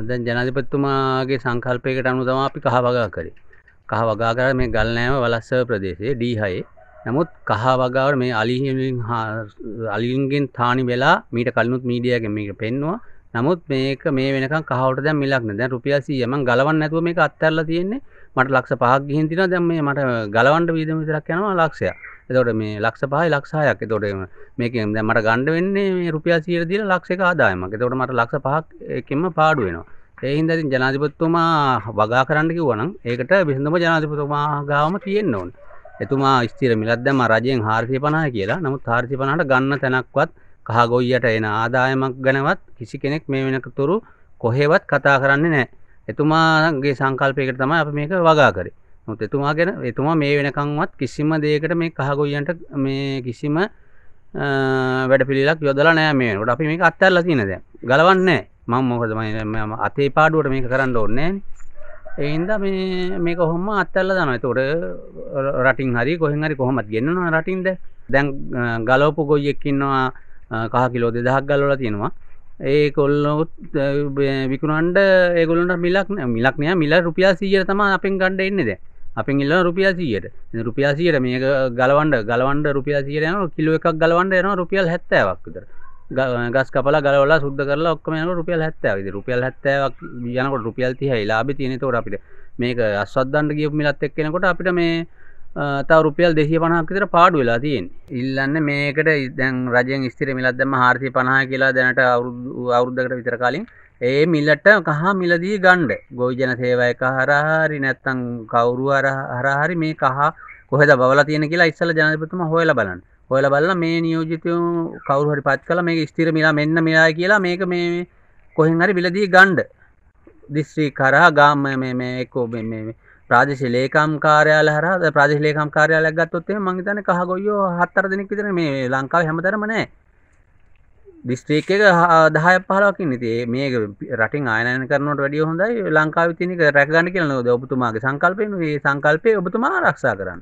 දැන් ජනාධිපතිතුමාගේ සංකල්පයකට අනුව තමයි අපි කහ වගා කරේ. කහ වගා කරා මේ ගල්නෑම වලස්ස ප්‍රදේශයේ D6 නමුත් කහ වගාවට මේ අලිහිමින් අලින්ගෙන් තානි වෙලා මීට කලිනුත් මීඩියාගෙන් මේක පෙන්නවා. නමුත් මේක මේ වෙනකන් කහවට දැන් මිලක් නෑ. දැන් රුපියල් 100 මං ගලවන්න නැතුව මේක අත්හැරලා තියෙන්නේ. මට ලක්ෂ 5ක් ගිහින් තිනවා. දැන් මේ මට ගලවන්න වීදම විතරක් යනවා ලක්ෂයක්. එතකොට මේ ලක්ෂ 5යි ලක්ෂ 6ක්. එතකොට මේකෙන් දැන් මට ගන්න වෙන්නේ මේ රුපියල් 100 දීලා ලක්ෂ 1 ආදායමක්. එතකොට මට ලක්ෂ 5ක් එකෙන්ම පාඩු වෙනවා. ඒ හින්දා ඉතින් ජනාධිපතිතුමා වගා කරන්න කිව්වා නම් ඒකට විසඳුම ජනාධිපතිතුමා ගාවම තියෙන්න ඕනේ. එතුමා ස්ථිර මිලක් දැම්මා රජයෙන් 450 කියලා. නමුත් 450ට ගන්න තැනක්වත් කහගොයියට එන ආදායමක් ගැනවත් කිසි කෙනෙක් මේ වෙනකතුරු කොහෙවත් කතා කරන්නේ නැහැ. එතුමාගේ සංකල්පයකට තමයි අපි මේක වගා කරේ. නොත් එතුමා ගැන එතුමා මේ වෙනකංවත් කිසිම දේකට මේ කහගොයියන්ට මේ කිසිම වැඩ පිළිලක් යොදලා නෑ මේකට අපි මේ අත්තල්ල තිනද ගලවන්නේ මං මොකද මම අතේ පාඩුවට මේක කරන්න ඕන්නේ එයින්ද මේ මේක කොහොම අත්තල්ල දනවා එතකොට රටින් හරි කොහෙන් හරි කොහොමත් ගෙන්නනවා රටින්ද දැන් ගලවපු ගොයියෙක් ඉන්නවා කහ කිලෝ 2000ක් ගලවලා තියෙනවා ඒ කොල්ලොත් විකුණන්ඩ ඒගොලන්ට මිලක් මිලක් නෑ මිල රුපියල් සීජර තම අපෙන් ගණ්ඩ එන්නේද අපෙන් ඉල්ල රුපියාසියට රුපියාසියට මේක ගලවන්ඩ ගලවන්ඩ රුපියාසියට යන කිලුව එකක් ගලවන්ඩ යන රුපියල් හැත්තවක්තර ගස් කපල ගලවලා සුද්ද කරලා ඔක්කම යන රුපියල් හැත්තවද රුපියල් හැත්තවක් යනකොට රුපියල් තිහ ලාබි තියෙනතවට අපිට මේක අස්වදන්ට ගිය මිලත් එක්කෙනකොට අපිට මේ තව රුපියල් දෙසිය පනහක්කිතර පාඩු වෙලා තියෙන් ඉල්ලන්න මේකට ඉදැන් රජෙන් ස්තිර මිලත්දම හාර්සිය පනහ කියලා දැනට අවුරුදු අවුරුද්ධකට විතර කාලින් ඒ මිලට කහ මිලදී ගණ්ඩ ගෝජන සේවය කහරහරි නැත්තං කවුරු හරහරි මේ කහ කොහෙද බවල තියෙන කියලා ඉස්සල ජනපතුම හොයල බලන්න හොයල බල්ල මේ නියෝජිතය කවරු හරි පත් කළ මේක ස්තිර මිලා මෙන්න මිලා කියලා මේක මේ කොහෙන් හරි බිලදී ගණ්ඩ දිස්ත්‍රී කරා ගාම මේ එක්කෝ ප්‍රාදේශ ලේකම් කාර්යාල හර ප්‍රදේශ ලේකම් කාර්යාලයක් ගත්තොත් එහෙනම් මං හිතන්නේ කහ ගොයියෝ හතර දෙනෙක් විතර මේ ලංකාවේ හැමතැනම නැහැ දිස්ත්‍රීක දහය පහලකින් නති මේ රටින් ආයනය කරනට වැඩිය හොඳයි ලංකාව තිනක රැකගන්න කියලන ඔබතුමාගේ සංකල්පය ඒ සංකල්පය ඔබතුමා රක්ෂා කරන්න